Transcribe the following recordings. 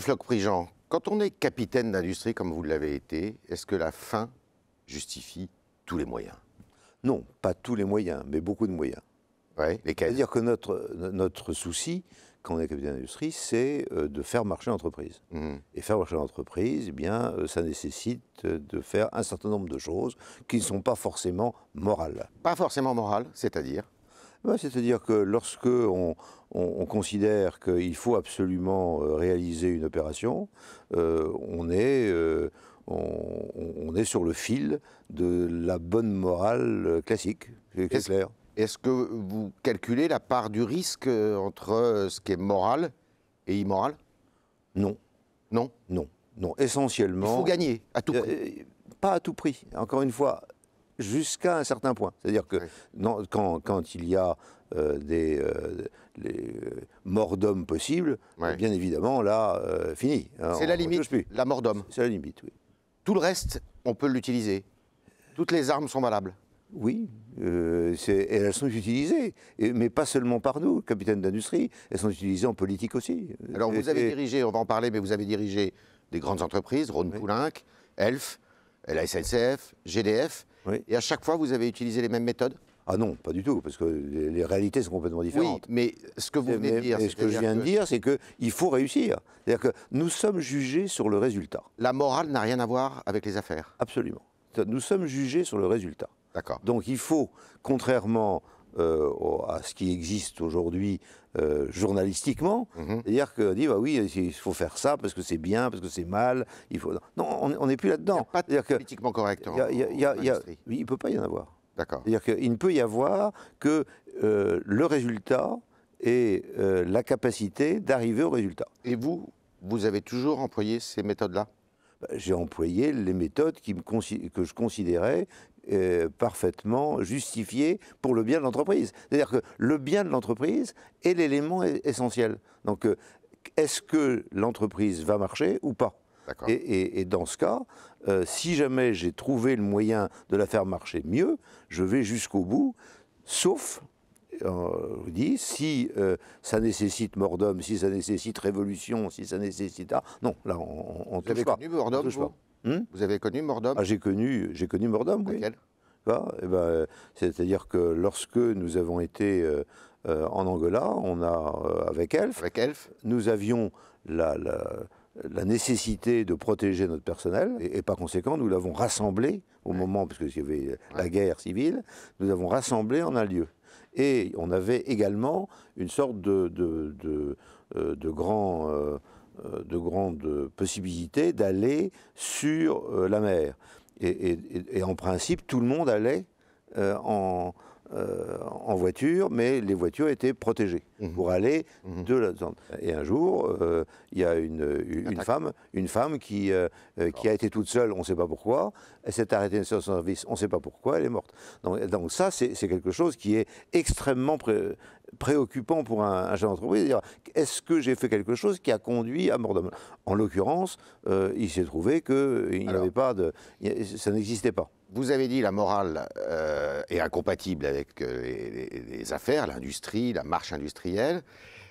Floch Prigent, quand on est capitaine d'industrie comme vous l'avez été, est-ce que la fin justifie tous les moyens Non, pas tous les moyens, mais beaucoup de moyens. Ouais, C'est-à-dire que notre, notre souci, quand on est capitaine d'industrie, c'est euh, de faire marcher l'entreprise. Hmm. Et faire marcher l'entreprise, eh bien, euh, ça nécessite euh, de faire un certain nombre de choses qui ne sont pas forcément morales. Pas forcément morales, c'est-à-dire c'est-à-dire que lorsque on, considère qu'il faut absolument euh, réaliser une opération, euh, on est... Euh, on, est sur le fil de la bonne morale classique. est -ce, que vous calculez la part du risque entre ce qui est moral et immoral Non. Non Non. Non. Essentiellement. Il faut gagner à tout prix. pas à tout prix. Encore une fois, jusqu'à un certain point. C'est-à-dire que quand, il y a euh, des euh, morts d'hommes possibles, bien évidemment, là, euh, fini. Hein, c'est la limite, la mort d'homme. C'est la limite, oui. Tout le reste, on peut l'utiliser. Toutes les armes sont valables. Oui, euh, elles sont utilisées, mais pas seulement par nous, capitaine d'industrie, elles sont utilisées en politique aussi. Alors vous avez dirigé, on va en parler, mais vous avez dirigé des grandes entreprises, Rhône-Poulenc, ELF, la SNCF, GDF. Et à chaque fois, vous avez utilisé les mêmes méthodes ah non, pas du tout, parce que les, réalités sont complètement différentes. mais ce que vous venez de dire, ce que je viens de dire, c'est qu'il faut réussir. C'est-à-dire que nous sommes jugés sur le résultat. La morale n'a rien à voir avec les affaires. Absolument. Nous sommes jugés sur le résultat. D'accord. Donc il faut, contrairement euh, à ce qui existe aujourd'hui euh, journalistiquement. Mhm. C'est-à-dire qu'on dit, bah oui, il faut faire ça parce que c'est bien, parce que c'est mal. Il faut... Non, on n'est plus là-dedans. Il pas politiquement correct Il ne peut pas y en avoir. D'accord. C'est-à-dire qu'il ne peut y avoir que euh, le résultat et euh, la capacité d'arriver au résultat. Et vous, vous avez toujours employé ces méthodes-là j'ai employé les méthodes que je considérais euh, parfaitement justifiées pour le bien de l'entreprise. C'est-à-dire que le bien de l'entreprise est l'élément essentiel. Donc, euh, est-ce que l'entreprise va marcher ou pas et, dans ce cas, euh, si jamais j'ai trouvé le moyen de la faire marcher mieux, je vais jusqu'au bout, sauf euh, on dit si euh, ça nécessite mort d'homme, si ça nécessite révolution, si ça nécessite. non, là, on, on, vous touche pas. Connu mort hmm vous, avez connu mort d'homme ah, J'ai connu, j'ai connu mort d'homme, oui. Eh ben, C'est-à-dire que lorsque nous avons été euh, en Angola, on a, avec Elf, Elf, nous avions la, la, nécessité de protéger notre personnel, et, par conséquent, nous l'avons rassemblé au moment, parce qu'il y avait la guerre civile, nous l'avons rassemblé en un lieu. Et on avait également une sorte de, de, de, euh, de grand, euh, euh, grande possibilité d'aller sur la mer. Et, en principe, tout le monde allait en, en voiture, mais les voitures étaient protégées mhm. pour aller mhm. de la zone. Et un jour, euh, il y a une, femme, une femme qui, euh, euh, qui a été toute seule, on ne sait pas pourquoi, elle s'est arrêtée sur son service, on ne sait pas pourquoi, elle est morte. Donc, ça, c'est quelque chose qui est extrêmement préoccupant pour un, jeune chef Est-ce que j'ai fait quelque chose qui a conduit à mort d'homme En l'occurrence, il s'est trouvé que il n'y avait pas de, ça n'existait pas. Vous avez dit la morale euh, est incompatible avec euh, les, affaires, l'industrie, la marche industrielle.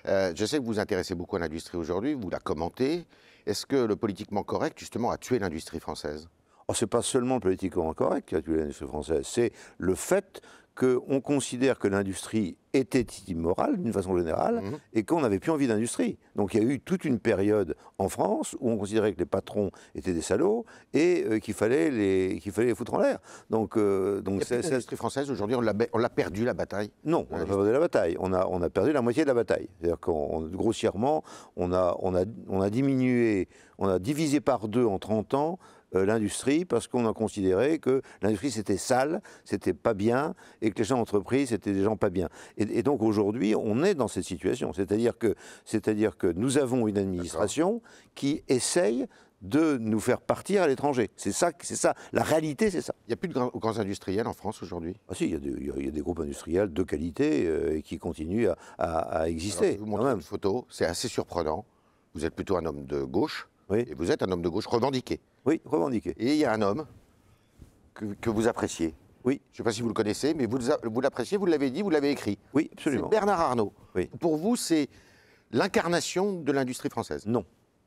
Euh, je sais que vous vous intéressez beaucoup à l'industrie aujourd'hui, vous la commentez. Est-ce que le politiquement correct, justement, a tué l'industrie française oh, Ce n'est pas seulement le politiquement correct qui a tué l'industrie française, c'est le fait qu'on considère que l'industrie était immorale d'une façon générale mhm. et qu'on n'avait plus envie d'industrie. Donc il y a eu toute une période en France où on considérait que les patrons étaient des salauds et euh, qu'il fallait, les, qu'il fallait foutre en l'air. Donc, euh, donc c'est, l'industrie française aujourd'hui, on l'a, on l'a perdu la bataille Non, on n'a pas perdu la bataille. On a, on a perdu la moitié de la bataille. C'est-à-dire qu'on, grossièrement, on a, on, a, on a diminué, on a divisé par deux en 30 ans euh, l'industrie parce qu'on a considéré que l'industrie c'était sale, c'était pas bien, et que les gens d'entreprise c'était des gens pas bien. Et, donc aujourd'hui, on est dans cette situation. C'est-à-dire que, c'est-à-dire que nous avons une administration qui essaye de nous faire partir à l'étranger. C'est ça, c'est ça. La réalité, c'est ça. Il n'y a plus de grands, industriels en France aujourd'hui Ah si, il y, a des groupes industriels de qualité euh, qui continuent à, exister. je vous montre une photo, c'est assez surprenant. Vous êtes plutôt un homme de gauche. Et vous êtes un homme de gauche revendiqué. Oui, revendiqué. Et il y a un homme que, vous appréciez. Oui. Je ne sais pas si vous le connaissez, mais vous, l'appréciez, vous l'avez dit, vous l'avez écrit. Oui, absolument. Bernard Arnault. Oui. Pour vous, c'est l'incarnation de l'industrie française Non.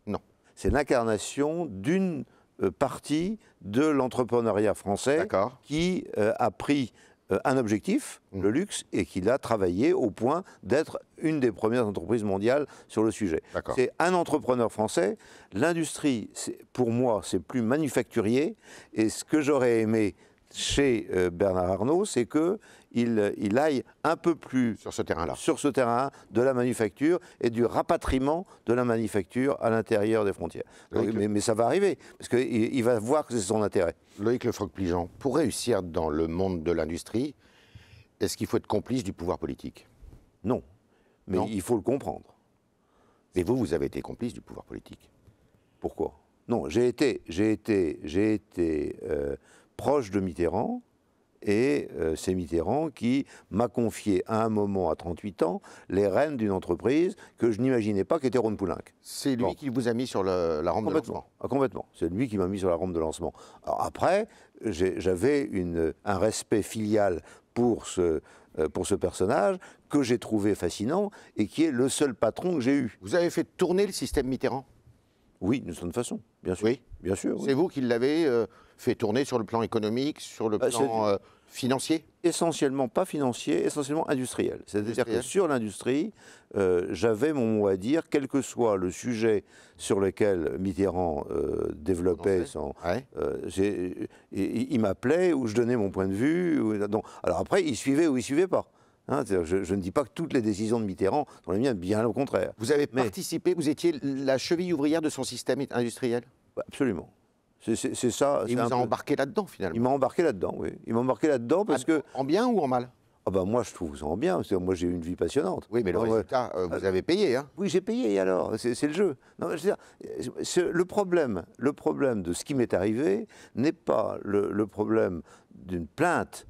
Non. C'est l'incarnation d'une euh, partie de l'entrepreneuriat français qui euh, a pris euh, un objectif, mm. le luxe, et qu'il a travaillé au point d'être une des premières entreprises mondiales sur le sujet. C'est un entrepreneur français. L'industrie, pour moi, c'est plus manufacturier. Et ce que j'aurais aimé chez euh, Bernard Arnault, c'est que euh, il, aille un peu plus sur ce terrain-là, sur ce terrain de la manufacture et du rapatriement de la manufacture à l'intérieur des frontières. mais, ça va arriver parce qu'il il va voir que c'est son intérêt. Loïc Lefroc-Pligeant, pour réussir dans le monde de l'industrie, est-ce qu'il faut être complice du pouvoir politique Non, mais il faut le comprendre. Mais vous, vous avez été complice du pouvoir politique. Pourquoi Non, j'ai été, j'ai été, j'ai été. Euh, proche de Mitterrand. Et euh, c'est Mitterrand qui m'a confié à un moment, à 38 ans, les rênes d'une entreprise que je n'imaginais pas qu'était Ron Poulenc. C'est lui qui vous a mis sur la rampe de lancement ah, Complètement. C'est lui qui m'a mis sur la rampe de lancement. après, j'avais un respect filial euh, pour ce, personnage que j'ai trouvé fascinant et qui est le seul patron que j'ai eu. Vous avez fait tourner le système Mitterrand Oui, d'une certaine façon, bien sûr. Oui. Bien sûr. C'est vous qui l'avez euh, fait tourner sur le plan économique, sur le bah, plan euh, financier Essentiellement pas financier, essentiellement industriel. C'est-à-dire que sur l'industrie, euh, j'avais mon mot à dire, quel que soit le sujet sur lequel Mitterrand euh, développait son. il, m'appelait ou je donnais mon point de vue. alors après, il suivait ou il suivait pas. Hein. je, ne dis pas que toutes les décisions de Mitterrand sont les miennes, bien au contraire. Vous avez participé, vous étiez la cheville ouvrière de son système industriel Absolument. C'est ça. Il vous a embarqué là-dedans finalement. Il m'a embarqué là-dedans, oui. Il m'a embarqué là-dedans parce ah, que. En bien ou en mal ah ben moi je trouve ça en bien, moi j'ai eu une vie passionnante. Oui, mais le résultat, euh, vous avez payé. Hein. oui, j'ai payé alors, c'est le jeu. Non, je veux dire, le, problème, le problème de ce qui m'est arrivé n'est pas le problème d'une plainte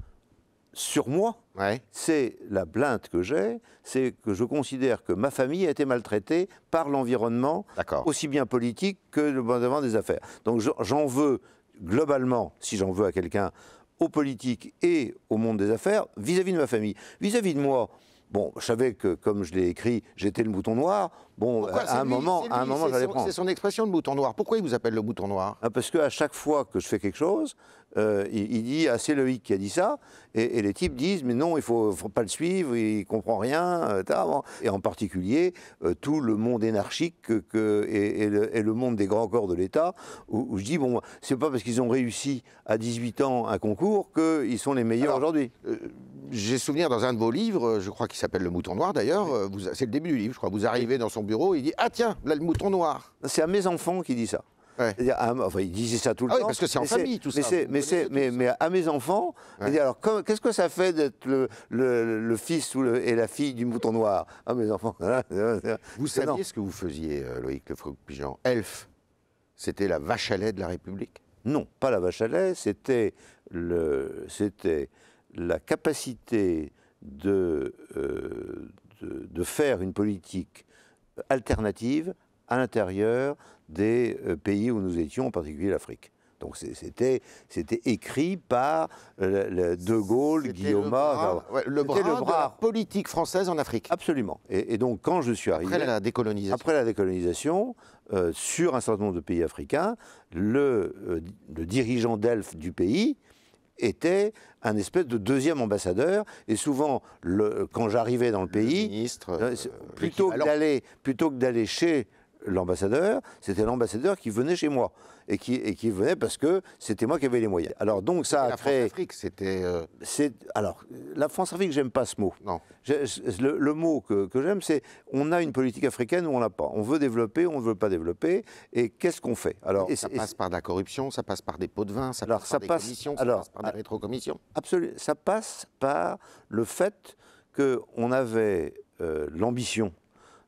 sur moi, c'est la plainte que j'ai, c'est que je considère que ma famille a été maltraitée par l'environnement, aussi bien politique que le monde des affaires. Donc j'en veux globalement, si j'en veux à quelqu'un, aux politiques et au monde des affaires, vis-à-vis de ma famille. Vis-à-vis -vis de moi, bon, je savais que, comme je l'ai écrit, j'étais le mouton noir, Bon, à un moment, à un moment, j'allais prendre. C'est son expression de bouton noir. Pourquoi il vous appelle le bouton noir ah, Parce Parce qu'à chaque fois que je fais quelque chose, euh, il, dit ah c'est Loïc qui a dit ça, et, les types disent mais non il faut, faut pas le suivre, il comprend rien, euh, et en particulier euh, tout le monde énarchique que, et, le, monde des grands corps de l'État où, je dis bon c'est pas parce qu'ils ont réussi à 18 ans un concours qu'ils sont les meilleurs aujourd'hui. J'ai souvenir dans un de vos livres, je crois qu'il s'appelle Le Mouton Noir d'ailleurs, c'est le début du livre, je crois, vous arrivez dans son bureau, il dit Ah tiens, là le mouton noir. C'est à mes enfants qui dit ça. Ah, enfin, il disait ça tout le ah temps. parce que c'est en famille, tout mais ça. Mais, mais, mais, à mes enfants, alors qu'est-ce que ça fait d'être le, fils ou et la fille du mouton noir à ah, mes enfants. vous saviez ce que vous faisiez, euh, Loïc Lefroc-Pigeon Elf, c'était la vache à lait de la République Non, pas la vache à lait, c'était la capacité de, euh, de, de faire une politique alternative à l'intérieur des euh, pays où nous étions, en particulier l'Afrique. Donc c'était écrit par euh, De Gaulle, Guillaume. Le le bras, de la politique française en Afrique. Absolument. Et, donc quand je suis arrivé après la décolonisation, après la décolonisation euh, sur un certain nombre de pays africains, le, dirigeant d'ELF du pays était un espèce de deuxième ambassadeur. Et souvent, quand j'arrivais dans le, pays, ministre, euh, euh, plutôt que d'aller plutôt que d'aller chez l'ambassadeur, c'était l'ambassadeur qui venait chez moi et qui, qui venait parce que c'était moi qui avais les moyens. Alors donc ça a la France Afrique, c'était. Euh, c'est alors la France Afrique, j'aime pas ce mot. Non. Le, mot que, j'aime, c'est on a une politique africaine ou on l'a pas. On veut développer, on ne veut pas développer. Et qu'est-ce qu'on fait Alors et ça passe par de la corruption, ça passe par des pots de vin, ça alors, passe par des commissions, ça passe par des ah, rétrocommissions. Absolument. Ça passe par le fait qu'on avait euh, l'ambition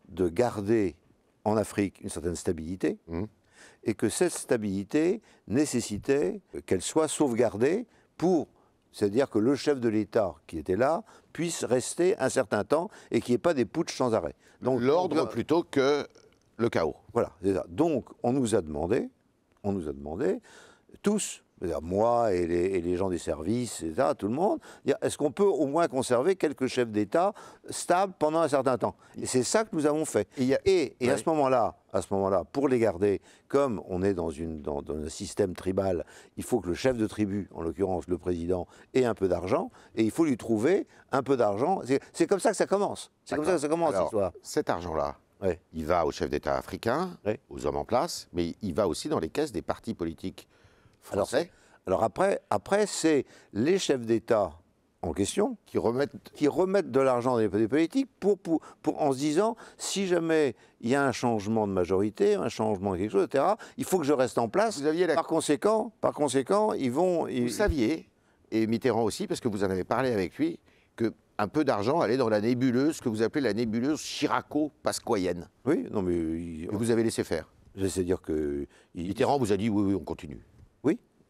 de garder en Afrique une certaine stabilité, hum. et que cette stabilité nécessitait qu'elle soit sauvegardée pour, c'est-à-dire que le chef de l'État qui était là puisse rester un certain temps et qu'il n'y ait pas des putsch sans arrêt. Donc l'ordre plutôt que le chaos. Voilà, c'est ça. Donc on nous a demandé, on nous a demandé tous moi et les, gens des services, tout le monde, est-ce qu'on peut au moins conserver quelques chefs d'État stables pendant un certain temps Et c'est ça que nous avons fait. Et, à ce moment-là, à ce moment-là, pour les garder, comme on est dans, une, dans, un système tribal, il faut que le chef de tribu, en l'occurrence le président, ait un peu d'argent, et il faut lui trouver un peu d'argent. C'est comme ça que ça commence. C'est comme ça que ça commence, Cet argent-là, il va aux chefs d'État africains, aux hommes en place, mais il va aussi dans les caisses des partis politiques alors, alors après, après c'est les chefs d'État en question qui remettent, qui remettent de l'argent dans les politiques pour, pour, en se disant si jamais il y a un changement de majorité, un changement de quelque chose, etc., il faut que je reste en place. Vous aviez par, conséquent, par conséquent, ils vont. Vous saviez, et Mitterrand aussi, parce que vous en avez parlé avec lui, que un peu d'argent allait dans la nébuleuse, que vous appelez la nébuleuse Chiraco-Pasquoyenne. Oui, non mais. Vous avez laissé faire. cest à dire que. Mitterrand vous a dit oui, oui, on continue.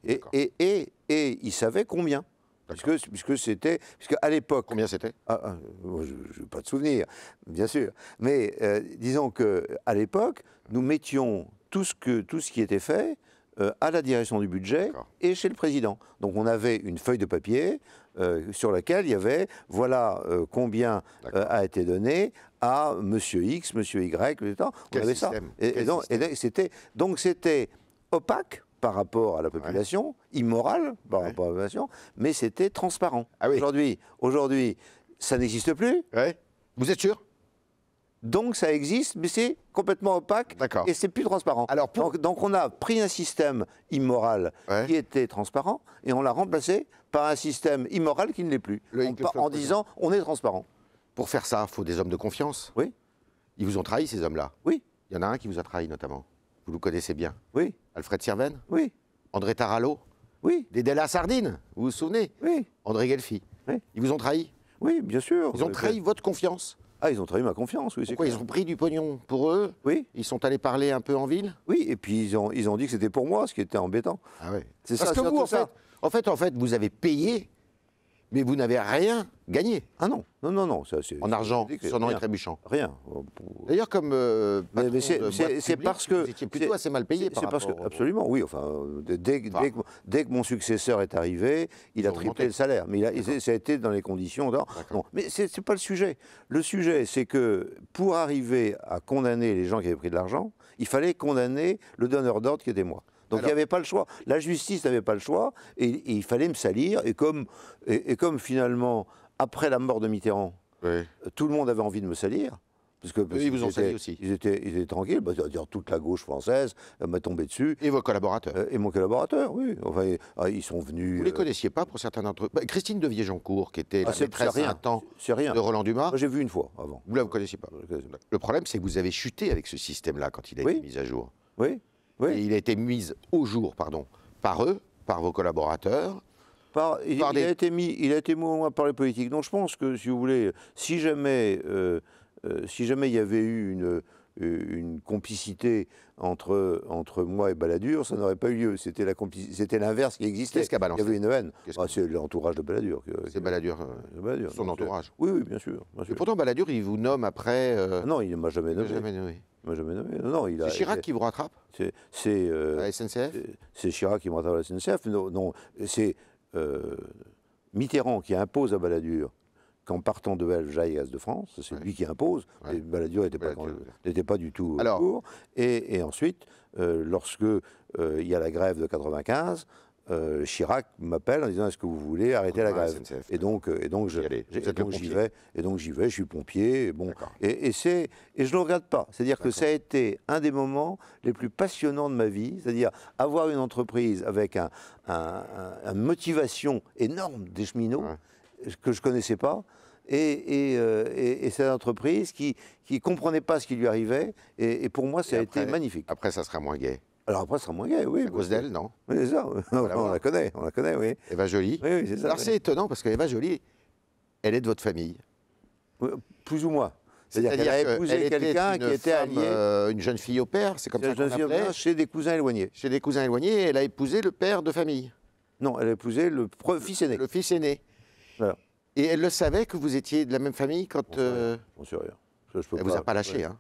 Et, et, et, et il savait combien. Puisque, puisque c'était. Puisque à l'époque. Combien c'était ah, ah, Je, n'ai pas de souvenir, bien sûr. Mais euh, disons disons qu'à l'époque, nous mettions tout ce, que, tout ce qui était fait euh, à la direction du budget et chez le président. Donc on avait une feuille de papier euh, sur laquelle il y avait voilà combien a été donné à monsieur X, monsieur Y, etc. On Quel avait système ça. donc c'était opaque par rapport à la population, immorale immoral par rapport à la population, mais c'était transparent. Ah aujourd'hui, aujourd'hui, ça n'existe plus. Vous êtes sûr donc ça existe, mais c'est complètement opaque et c'est plus transparent. Alors donc, on a pris un système immoral qui était transparent et on l'a remplacé par un système immoral qui ne l'est plus, en, en disant on est transparent. Pour faire ça, il faut des hommes de confiance. Oui. Ils vous ont trahi ces hommes-là. Oui. Il y en a un qui vous a trahi notamment. Vous le connaissez bien. Oui. Alfred Sirven Oui. André Tarallo Oui. Dédéla Sardine, vous vous souvenez Oui. André Guelfi Oui. Ils vous ont trahi Oui, bien sûr. Ils ont trahi votre confiance ah, ils ont trahi ma confiance, oui. c'est quoi, ils ont pris du pognon pour eux Oui. Ils sont allés parler un peu en ville Oui, et puis ils ont, ils ont dit que c'était pour moi, ce qui était embêtant. Ah oui. C'est ça, que vous, en fait, en fait, vous avez payé mais vous n'avez rien gagné. Ah non, non, non, non. Ça, en argent, est très trébuchant. Rien. D'ailleurs, comme. Euh, c'est parce que. Vous étiez plutôt assez mal payé par parce que, Absolument, oui. Enfin, dès, que, mon successeur est arrivé, il a triplé le salaire. Mais il ça a été dans les conditions. d'or. Mais ce n'est pas le sujet. Le sujet, c'est que pour arriver à condamner les gens qui avaient pris de l'argent, il fallait condamner le donneur d'ordre qui était moi. Donc il n'y avait pas le choix. La justice n'avait pas le choix et, il fallait me salir. Et comme, et, comme finalement, après la mort de Mitterrand, tout le monde avait envie de me salir. Parce que, ils vous ont sali aussi. Ils étaient, ils étaient tranquilles, bah, toute la gauche française euh, m'a tombé dessus. Et vos collaborateurs euh, Et mon collaborateur, oui. Ah, ils sont venus. Vous ne les euh, connaissiez pas pour certains d'entre eux bah, Christine de Viejoncourt, qui était ah, très rien, un temps de Roland Dumas. J'ai vu une fois avant. Vous ne la connaissiez pas. Le problème, c'est que vous avez chuté avec ce système-là quand il a été mis à jour. Oui. Et il a été mis au jour, pardon, par eux, par vos collaborateurs. Par, il, a été mis, il a été au moins par les politiques. Donc je pense que, si vous voulez, si jamais, euh, euh, si jamais il y avait eu une, euh, une complicité entre, entre moi et Balladur, ça n'aurait pas eu lieu. C'était, l'inverse qui existait. Qu'est-ce y avait une haine. Ah, c'est l'entourage de Balladur. C'est Balladur, Son entourage. Oui, bien sûr, Et pourtant, Balladur, il vous nomme après. Non, il ne m'a jamais Jamais nommé c'est Chirac qui vous rattrape C'est, SNCF euh, c'est, Chirac qui me rattrape à la SNCF. Non, c'est euh, Mitterrand qui impose à Balladur qu'en partant de Belge, j'aille de France. C'est lui qui impose. Balladur n'était pas, du tout euh, Alors, court. Et, ensuite, lorsque il y a la grève de 95, euh, Chirac m'appelle en disant est-ce que vous voulez arrêter la ah, grève et donc euh, et donc je, j'y vais et donc j'y vais je suis pompier et bon et, c'est et je ne regarde pas c'est-à-dire que ça a été un des moments les plus passionnants de ma vie c'est-à-dire avoir une entreprise avec un, une motivation énorme des cheminots que je connaissais pas et, et, euh, cette entreprise qui ne comprenait pas ce qui lui arrivait. Et, pour moi, ça a été magnifique. Après, ça sera moins gay. Alors après, c'est moins gay, oui. À cause d'elle, non Oui, on la connaît, on la connaît, oui. Eva Jolie. Oui, c'est ça. Alors c'est étonnant parce qu'Eva Jolie, elle est de votre famille. plus ou moins. C'est-à-dire qu'elle a épousé quelqu'un qui était allié. Euh, une jeune fille au père, c'est comme ça qu'on père Chez des cousins éloignés. Chez des cousins éloignés, elle a épousé le père de famille. Non, elle a épousé le fils aîné. Le fils aîné. Et elle le savait que vous étiez de la même famille quand... J'en rien. Euh, je elle ne vous a pas lâché, hein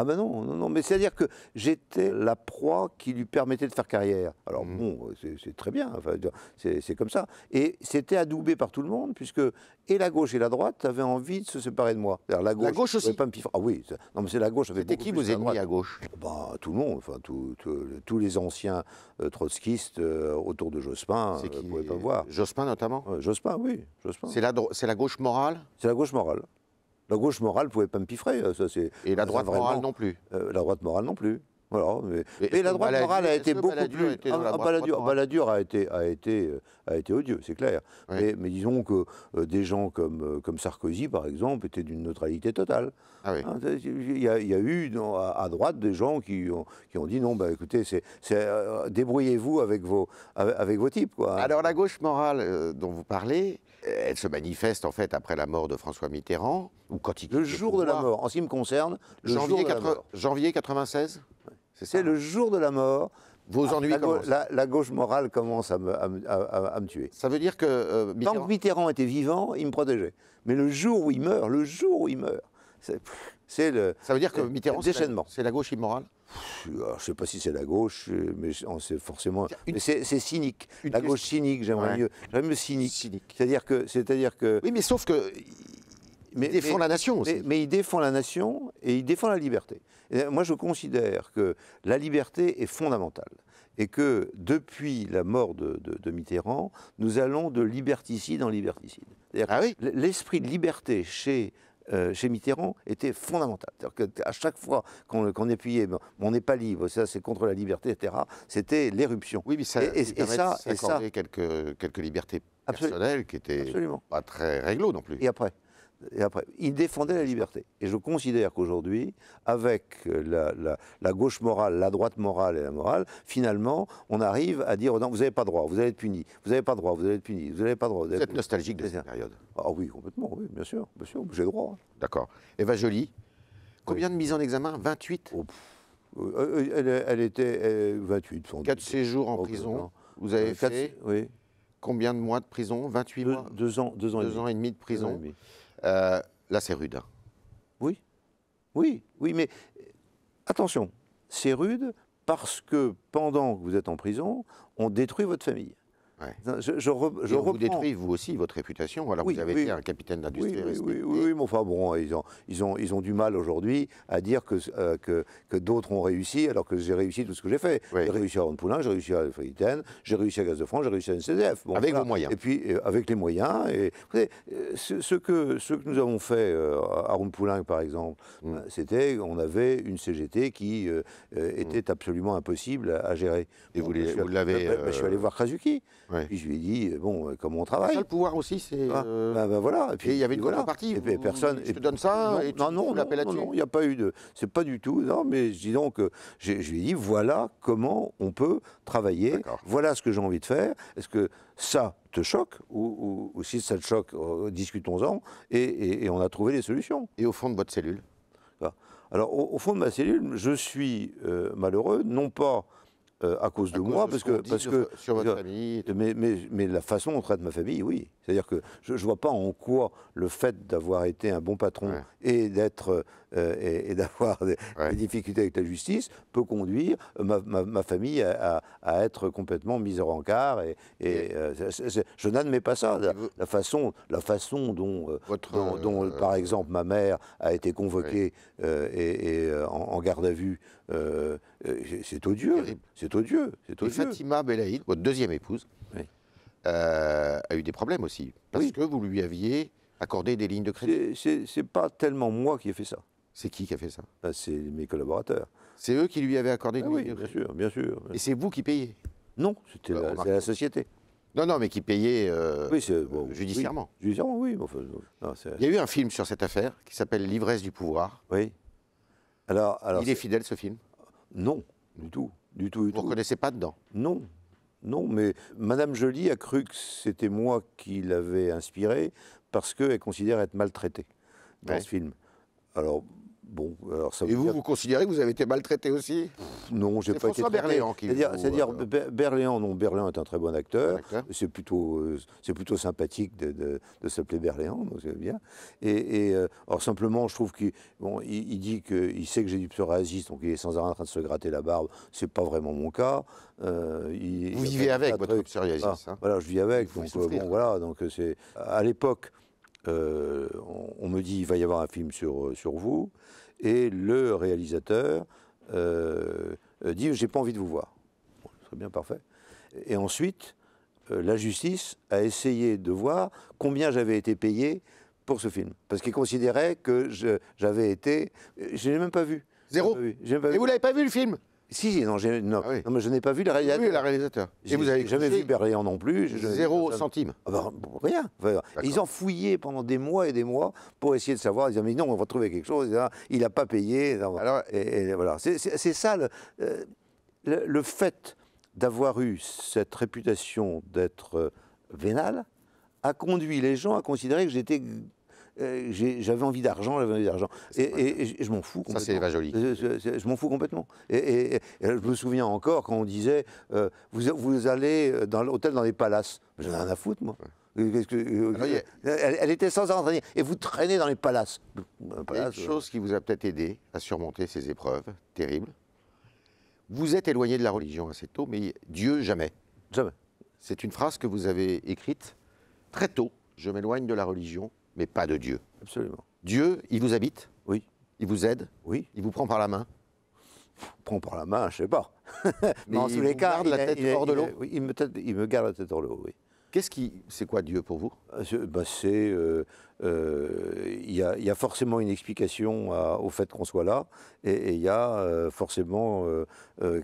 ah ben non, non, non mais c'est-à-dire que j'étais la proie qui lui permettait de faire carrière. Alors mmh. bon, euh, c'est très bien, enfin, c'est comme ça. Et c'était adoubé par tout le monde, puisque et la gauche et la droite avaient envie de se séparer de moi. La gauche, la gauche aussi pas Ah oui, non mais c'est la gauche. C'était qui vos ennemis à gauche oh, bah, Tout le monde, enfin, tous les anciens euh, trotskistes euh, autour de Jospin, vous pouvez pas voir. Jospin notamment Jospin, oui. C'est la, la gauche morale C'est la gauche morale. La gauche morale pouvait pas me piffrer. Euh, ça, c'est. et la droite morale non plus. Euh, la droite morale non plus. Voilà, mais, et, la droite morale a été beaucoup plus. La ah, a été, a été, euh, a été odieux, c'est clair. Mais, disons que des gens comme, comme Sarkozy, par exemple, étaient d'une neutralité totale. Ah hein, il, y a, eu à, droite des gens qui ont, qui ont dit non, bah, écoutez, c'est, débrouillez-vous avec vos, avec, vos types. Quoi, hein. Alors la gauche morale dont vous parlez, euh, elle se manifeste en fait après la mort de François Mitterrand, ou quand il Le jour de, la mort, en ce qui me concerne, le janvier, jour janvier 96 C'est le hein jour de la mort. Vos ah, ennuis la, La, gauche morale commence à me, tuer. Ça veut dire que. Euh, Mitterrand... Tant que Mitterrand était vivant, il me protégeait. Mais le jour où il meurt, le jour où il meurt, c'est le. Ça veut dire que Mitterrand, c'est la gauche immorale je ne sais pas si c'est la gauche, euh, mais c'est forcément. c'est cynique. la gauche cynique, j'aimerais mieux. J'aimerais mieux cynique. C'est-à-dire que, c'est-à-dire que. Oui, mais sauf que. Mais, ils défendent la nation aussi. Mais, il ils défendent la nation et il défend la liberté. moi, je considère que la liberté est fondamentale et que depuis la mort de, Mitterrand, nous allons de liberticide en liberticide. Ah oui l'esprit de liberté chez euh, chez Mitterrand était fondamentale. -à, à chaque fois qu'on qu appuyait, on n'est pas libre, ça c'est contre la liberté, etc., c'était l'éruption. Oui, mais ça, et, ça, et ça quelques, quelques libertés personnelles qui étaient pas très réglo non plus. Et après il défendait la liberté. Et je considère qu'aujourd'hui, avec la, gauche morale, la droite morale et la morale, finalement, on arrive à dire oh non, vous n'avez pas droit, vous allez être puni, vous n'avez pas droit, vous allez être puni, vous n'avez pas droit. Vous, êtes nostalgique de cette période Ah oui, complètement, oui, bien sûr, bien sûr, j'ai droit. D'accord. Eva Jolie, combien de mises en examen 28 euh, euh, elle, était 28. Euh, 4 séjours en oh, prison, vous avez fait oui. combien de mois de prison 28 mois deux ans, deux ans, et, demi. ans et demi de prison. Euh, là, c'est rude. Hein. Oui, oui, oui, mais attention, c'est rude parce que pendant que vous êtes en prison, on détruit votre famille. Je, je, Vous détruisez vous aussi votre réputation, alors vous avez été un capitaine d'industrie. Oui, oui, oui, mais enfin bon, ils ont, ils ont, ils ont du mal aujourd'hui à dire que, euh, que, que d'autres ont réussi, alors que j'ai réussi tout ce que j'ai fait. J'ai réussi à Ronde Poulin, j'ai réussi à Alpha j'ai réussi à Gaz de France, j'ai réussi à NCDF. avec vos moyens. Et puis euh, avec les moyens. Et, euh, ce, que, ce que nous avons fait à Ronde Poulin, par exemple, mm. c'était on avait une CGT qui mm. était absolument impossible à, gérer. Et vous ben, l'avez. Ben, ben, je, suis allé voir Krasuki. Puis je lui ai dit, euh, bon, euh, comment on travaille ça, Le pouvoir aussi, c'est. Ben voilà. Et puis il y avait une contrepartie. partie, personne. Je te donne ça non, non, non, non, non, il n'y a pas eu de. C'est pas du tout. Non, mais je dis donc, je, lui ai dit, voilà comment on peut travailler. Voilà ce que j'ai envie de faire. Est-ce que ça te choque ou, si ça te choque, discutons-en et, on a trouvé des solutions. Et au fond de votre cellule ah. Alors, au, fond de ma cellule, je suis malheureux, non pas euh, à cause de moi, parce que, parce que sur votre famille. Mais, mais, mais, la façon dont traite ma famille, oui. C'est-à-dire que je ne vois pas en quoi le fait d'avoir été un bon patron et d'être euh, euh, et, d'avoir des, difficultés avec la justice peut conduire ma, famille à, être complètement mise au rencard. Et, euh, je n'admets pas ça. La, façon, la façon dont, euh, dont, par exemple, ma mère a été convoquée et, en, garde à vue. c'est odieux, c'est odieux, c'est odieux. Fatima Belaïd, votre deuxième épouse, a eu des problèmes aussi, parce que vous lui aviez accordé des lignes de crédit. C'est pas tellement moi qui ai fait ça. C'est qui qui a fait ça ben, C'est mes collaborateurs. C'est eux qui lui avaient accordé ah une Oui, bien sûr, bien sûr. Et c'est vous qui payez Non, c'était bah, la, société. Non, non, mais qui payait euh, judiciairement. judiciairement, oui. Il y a eu un film sur cette affaire qui s'appelle L'ivresse du pouvoir. Oui. Alors, alors, Il est... fidèle, ce film Non, du tout. Du tout, vous ne reconnaissez pas dedans Non, non, mais Madame Jolie a cru que c'était moi qui l'avais inspiré parce qu'elle considère être maltraitée dans ce film. Alors, alors Et vous, vous considérez que vous avez été maltraité aussi Non, j'ai pas François été Berléand qui C'est-à-dire, euh, Berléand, non, Berléand est un très bon acteur. C'est plutôt, euh, c'est plutôt sympathique de, s'appeler Berléand, donc c'est bien. Et, euh, alors simplement, je trouve qu'il bon, il, dit qu'il sait que j'ai du psoriasis, donc il est sans arrêt en train de se gratter la barbe. C'est pas vraiment mon cas. vous vivez avec votre psoriasis ah, hein. Voilà, je vis avec. Donc, bon, voilà, donc c'est à l'époque. on, me dit il va y avoir un film sur, sur vous et le réalisateur euh, dit j'ai pas envie de vous voir. Bon, serait bien, parfait. Et ensuite, euh, la justice a essayé de voir combien j'avais été payé pour ce film, parce qu'il considérait que j'avais été, je l'ai même pas vu. Zéro. Et vous l'avez pas vu le film si, non, non ah je n'ai pas vu le réalisateur. réalisateur. Et vous avez jamais vu Berléan non plus. Zéro centime. Ah ben, rien. ils ont fouillé pendant des mois et des mois pour essayer de savoir. Ils ont dit non, on va trouver quelque chose. il n'a pas payé. Alors, et, voilà. C'est ça euh, le, le fait d'avoir eu cette réputation d'être euh, vénal a conduit les gens à considérer que j'étais euh, j'avais envie d'argent, j'avais envie d'argent. Et, je m'en fous complètement. Ça, c'est Je, m'en fous complètement. Et, je me souviens encore quand on disait euh, vous, allez dans l'hôtel dans les palaces. J'en ai rien à foutre, moi. Euh, ah elle, était sans entraîner Et vous traînez dans les palaces. une chose qui vous a peut-être aidé à surmonter ces épreuves terribles, vous êtes éloigné de la religion assez tôt, mais Dieu jamais. Jamais. C'est une phrase que vous avez écrite très tôt. Je m'éloigne de la religion mais pas de Dieu. Absolument. Dieu, il vous habite Oui. Il vous aide Oui. Il vous prend par la main Prend par la main, je sais pas. mais me garde la tête hors de l'eau il, me garde la tête hors de l'eau, oui. Qu'est-ce qui, c'est quoi Dieu pour vous ben c'est, bah, euh, euh, il y, a forcément une explication au fait qu'on soit là, et il y a forcément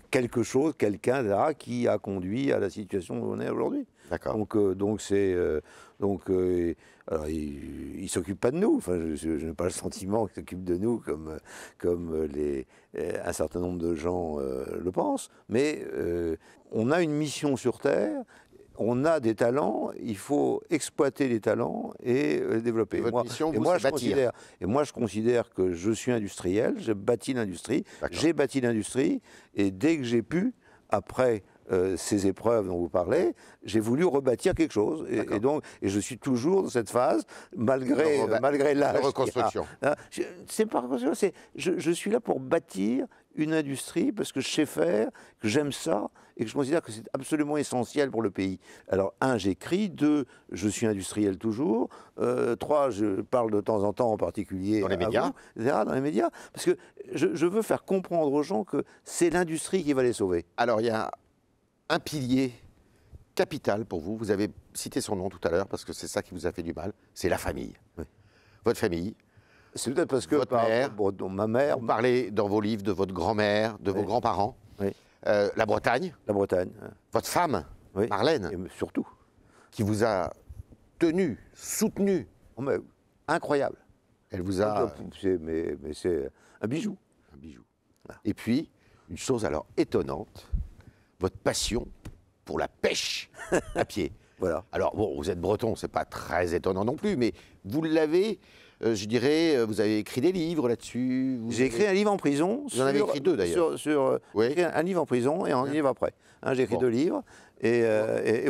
quelque chose, quelqu'un là qui a conduit à la situation où on est aujourd'hui. D'accord. Donc, donc c'est, donc, alors il, ne s'occupe pas de nous. Enfin, je, n'ai pas le sentiment qu'il s'occupe de nous comme, comme les, un certain nombre de gens le pensent, mais on a une mission sur Terre on a des talents, il faut exploiter les talents et euh, les développer. moi, et, moi, je considère, et moi, je considère que je suis industriel, j'ai bâti l'industrie, j'ai bâti l'industrie, et dès que j'ai pu, après euh, ces épreuves dont vous parlez, j'ai voulu rebâtir quelque chose. Et, donc, et je suis toujours dans cette phase, malgré, malgré l'âge. reconstruction. Hein, c'est pas reconstruction, c'est je, je, suis là pour bâtir une industrie parce que je sais faire, que j'aime ça et que je considère que c'est absolument essentiel pour le pays. Alors, un, j'écris. Deux, je suis industriel toujours. Euh, trois, je parle de temps en temps, en particulier dans les médias, dans les médias, parce que je, je veux faire comprendre aux gens que c'est l'industrie qui va les sauver. Alors, il y a un pilier capital pour vous. Vous avez cité son nom tout à l'heure parce que c'est ça qui vous a fait du mal. C'est la famille. Votre famille. C'est peut-être parce que votre mère, ma mère. Vous parlez dans vos livres de votre grand-mère, de vos grands-parents. Euh, la Bretagne. La Bretagne. Hein. Votre femme, Marlène. surtout. Qui vous a tenu, soutenu. Oh, incroyable. Elle vous a. Mais, c'est un bijou. Un bijou. Et puis, une chose alors étonnante, votre passion pour la pêche à pied. voilà. Alors, bon, vous êtes breton, c'est pas très étonnant non plus, mais vous l'avez, euh, je dirais, euh, vous avez écrit des livres là-dessus. J'ai écrit un livre en prison. Vous en avez écrit deux d'ailleurs. Sur, euh, un, livre en prison et un livre après. Hein, j'ai écrit deux livres. Et,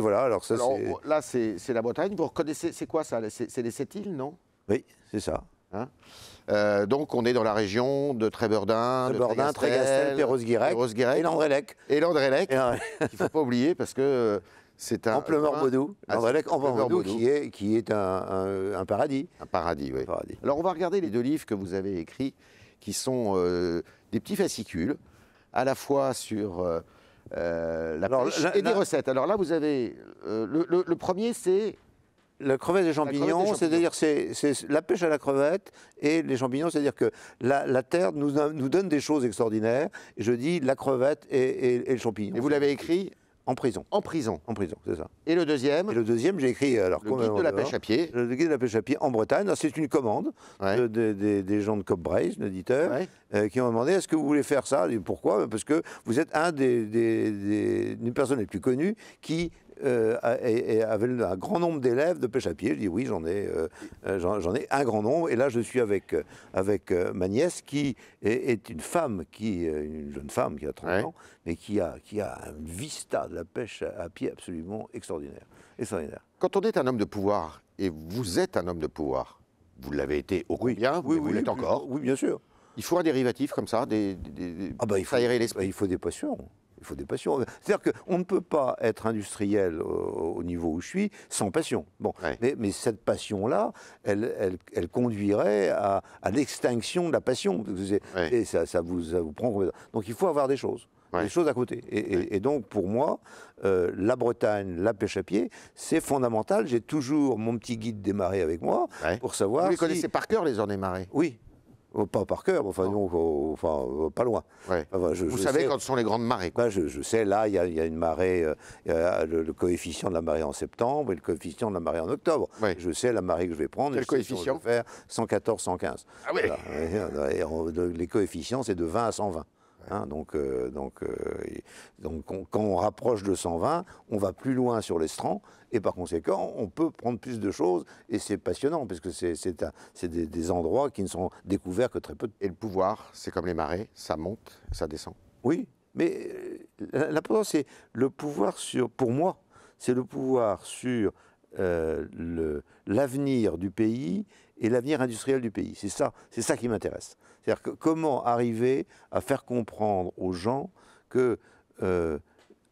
voilà, alors ça c'est. Là, c'est la Bretagne. Vous reconnaissez, c'est quoi ça C'est les sept îles, non Oui, c'est ça. Hein. Euh, donc on est dans la région de Trébordin, de Trégastel, Perros-Guirec et Landrélec. Et Landrélec, qu'il ne faut pas oublier parce que euh, c'est un... Ample baudou landrélec qui est, qui est un, paradis. Un paradis, oui. Alors on va regarder les deux livres que vous avez écrits qui sont euh, des petits fascicules, à la fois sur... la et des recettes. Alors là, vous avez... le premier, c'est la crevette et champignons, c'est-à-dire c'est la pêche à la crevette et les champignons, c'est-à-dire que la, terre nous, nous, donne des choses extraordinaires. Je dis la crevette et, et, et le champignon. Et vous l'avez écrit en prison. En prison. En prison, c'est ça. Et le deuxième Et le deuxième, j'ai écrit euh, alors le guide de la pêche à pied. Le guide de la pêche à pied en Bretagne. C'est une commande des gens de Cobbrace, l'éditeur, euh, qui ont demandé est-ce que vous voulez faire ça Pourquoi Parce que vous êtes un des, des, des une personne les plus connues qui euh, et, avec avait un grand nombre d'élèves de pêche à pied. Je dis oui, j'en ai, euh, euh, ai un grand nombre. Et là, je suis avec, avec ma nièce qui est, une femme, qui, une jeune femme qui a 30 ans, mais qui a, qui a un vista de la pêche à pied absolument extraordinaire. extraordinaire. Quand on est un homme de pouvoir, et vous êtes un homme de pouvoir, vous l'avez été au combien, oui, vous l'êtes encore. Oui, bien sûr. Il faut un dérivatif comme ça, des, ah bah, il faut, bah, il faut des passions. Il faut des passions. C'est-à-dire qu'on ne peut pas être industriel au, niveau où je suis sans passion. Bon, mais, cette passion-là, elle, elle, conduirait à, l'extinction de la passion. Et ça, vous, vous prend. Donc il faut avoir des choses. des choses à côté. Et, donc, pour moi, euh, la Bretagne, la pêche à pied, c'est fondamental. J'ai toujours mon petit guide des marées avec moi pour savoir. Vous les connaissez par cœur, les heures des marées Oui, euh, pas par cœur, enfin, non. Euh, euh, pas loin. Vous savez quand sont les grandes marées bah, je, sais, là, il y, a une marée, le, coefficient de la marée en septembre et le coefficient de la marée en octobre. Je sais la marée que je vais prendre. Quel coefficient je vais faire 114, 115. Ah oui Les coefficients, c'est de 20 à 120. Hein, donc, euh, donc, euh, donc quand on rapproche de 120, on va plus loin sur l'estran et par conséquent, on peut prendre plus de choses et c'est passionnant parce que c'est des, des, endroits qui ne sont découverts que très peu. Et le pouvoir, c'est comme les marées, ça monte, ça descend. Oui, mais euh, l'important c'est le pouvoir sur, pour moi, c'est le pouvoir sur euh, l'avenir du pays et l'avenir industriel du pays. C'est ça, c'est ça qui m'intéresse. cest comment arriver à faire comprendre aux gens que, euh,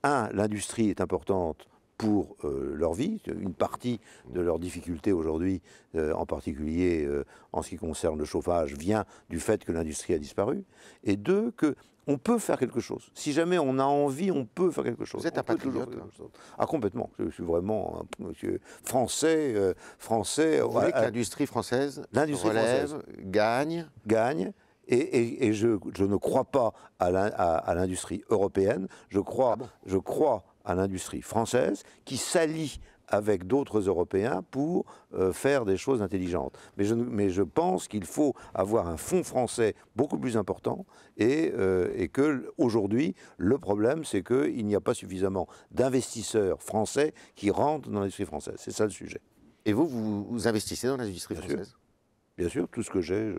un, l'industrie est importante pour euh, leur vie, une partie de leurs difficultés aujourd'hui, euh, en particulier euh, en ce qui concerne le chauffage, vient du fait que l'industrie a disparu, et deux, que on peut faire quelque chose. Si jamais on a envie, on peut faire quelque chose. Vous êtes un patriote hein. Ah complètement. Je, suis vraiment un, français, français. Vous l'industrie française relève, française. gagne, gagne. Et, je, je, ne crois pas à l'industrie européenne. Je crois, ah je crois à l'industrie française qui s'allie avec d'autres Européens pour euh, faire des choses intelligentes. Mais je, mais je pense qu'il faut avoir un fonds français beaucoup plus important et, qu'aujourd'hui, et que aujourd'hui le problème c'est qu'il n'y a pas suffisamment d'investisseurs français qui rentrent dans l'industrie française. C'est ça le sujet. Et vous, vous, investissez dans l'industrie française Bien sûr, tout ce que j'ai.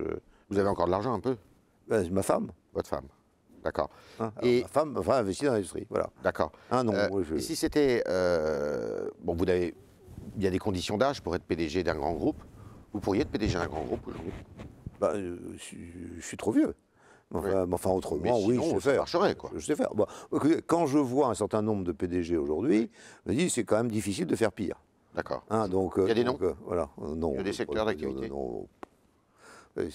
Vous avez encore de l'argent un peu ben, Ma femme. Votre femme. D'accord. Hein, et femme va investir dans l'industrie. Voilà. D'accord. Un euh, Si c'était. Euh, bon, vous avez. Il y a des conditions d'âge pour être PDG d'un grand groupe. Vous pourriez être PDG d'un grand groupe aujourd'hui bah, euh, je, suis trop vieux. Enfin, enfin autrement, oui, je sais faire. Quoi. Je sais faire. quand je vois un certain nombre de PDG aujourd'hui, je me dis c'est quand même difficile de faire pire. D'accord. Hein, donc, il y a des noms. voilà. Non, Il des secteurs d'activité. Euh,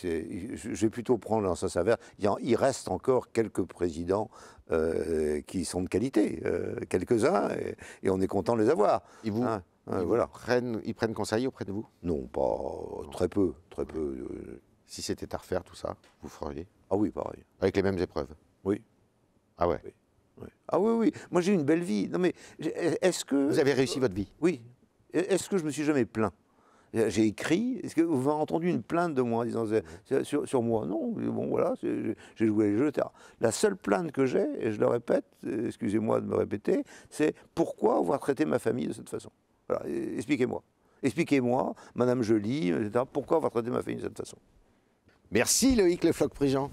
je vais plutôt prendre ça sens Il, reste encore quelques présidents euh, qui sont de qualité, euh, quelques-uns, et, on est content de les avoir. Ils vous hein, hein, voilà. prennent, ils prennent conseil auprès de vous Non, pas très peu, très peu. Si c'était à refaire tout ça, vous feriez Ah oui, pareil. Avec les mêmes épreuves Oui. Ah ouais. Ah oui, oui. Moi, j'ai une belle vie. Non, mais est-ce que. Vous avez réussi votre vie Oui. Est-ce que je me suis jamais plaint euh, j'ai écrit. Est-ce que vous avez entendu une plainte de moi en disant mhm. sur, moi Non. Bon, voilà, j'ai joué les jeux, etc. La seule plainte que j'ai, et je le répète, euh, excusez-moi de me répéter, c'est pourquoi avoir traité ma famille de cette façon expliquez-moi. Expliquez-moi, Madame Jolie, etc., pourquoi avoir traité ma famille de cette façon Merci Loïc Le Floc-Prigent.